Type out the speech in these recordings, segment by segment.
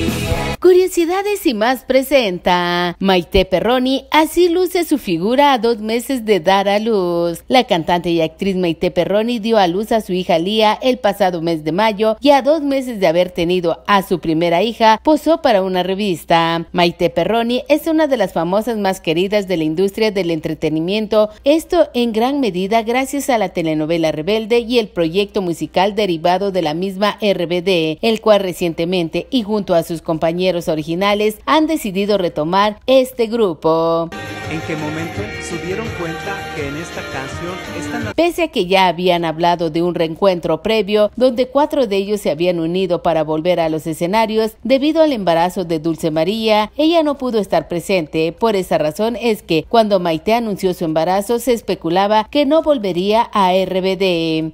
yeah. Curiosidades y más presenta. Maite Perroni así luce su figura a dos meses de dar a luz. La cantante y actriz Maite Perroni dio a luz a su hija Lía el pasado mes de mayo y a dos meses de haber tenido a su primera hija, posó para una revista. Maite Perroni es una de las famosas más queridas de la industria del entretenimiento, esto en gran medida gracias a la telenovela Rebelde y el proyecto musical derivado de la misma RBD, el cual recientemente y junto a sus compañeros originales han decidido retomar este grupo. ¿En qué momento se dieron cuenta que en esta canción Pese a que ya habían hablado de un reencuentro previo, donde cuatro de ellos se habían unido para volver a los escenarios, debido al embarazo de Dulce María, ella no pudo estar presente. Por esa razón es que cuando Maite anunció su embarazo, se especulaba que no volvería a RBD.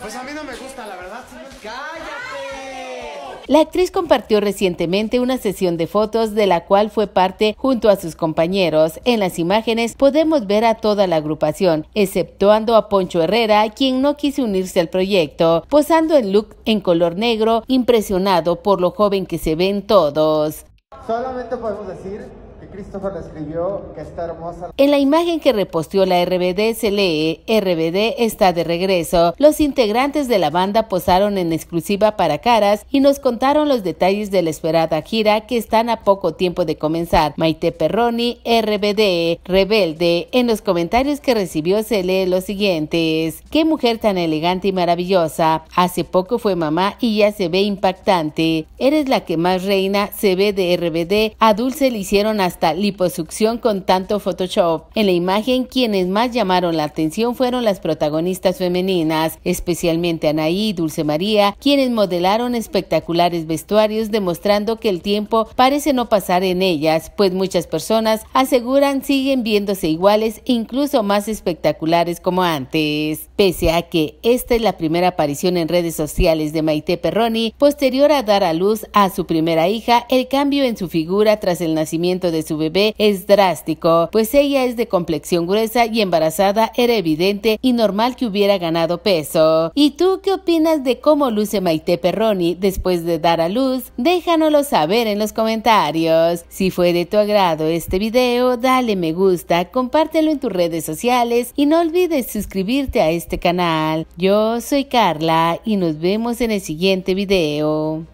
Pues la actriz compartió recientemente una sesión de fotos de la cual fue parte junto a sus compañeros. En las imágenes podemos ver a toda la agrupación, exceptuando a Poncho Herrera, quien no quiso unirse al proyecto, posando el look en color negro, impresionado por lo joven que se ven todos. Solamente podemos decir Christopher escribió que está hermosa. En la imagen que reposteó la RBD se lee, RBD está de regreso. Los integrantes de la banda posaron en exclusiva para Caras y nos contaron los detalles de la esperada gira que están a poco tiempo de comenzar. Maite Perroni, RBD, Rebelde. En los comentarios que recibió se lee los siguientes. Qué mujer tan elegante y maravillosa. Hace poco fue mamá y ya se ve impactante. Eres la que más reina se ve de RBD. A Dulce le hicieron hasta hasta liposucción con tanto Photoshop. En la imagen quienes más llamaron la atención fueron las protagonistas femeninas, especialmente Anaí y Dulce María, quienes modelaron espectaculares vestuarios demostrando que el tiempo parece no pasar en ellas, pues muchas personas aseguran siguen viéndose iguales, incluso más espectaculares como antes. Pese a que esta es la primera aparición en redes sociales de Maite Perroni, posterior a dar a luz a su primera hija, el cambio en su figura tras el nacimiento de su bebé es drástico, pues ella es de complexión gruesa y embarazada era evidente y normal que hubiera ganado peso. ¿Y tú qué opinas de cómo luce Maite Perroni después de dar a luz? Déjanoslo saber en los comentarios. Si fue de tu agrado este video, dale me gusta, compártelo en tus redes sociales y no olvides suscribirte a este canal. Yo soy Carla y nos vemos en el siguiente video.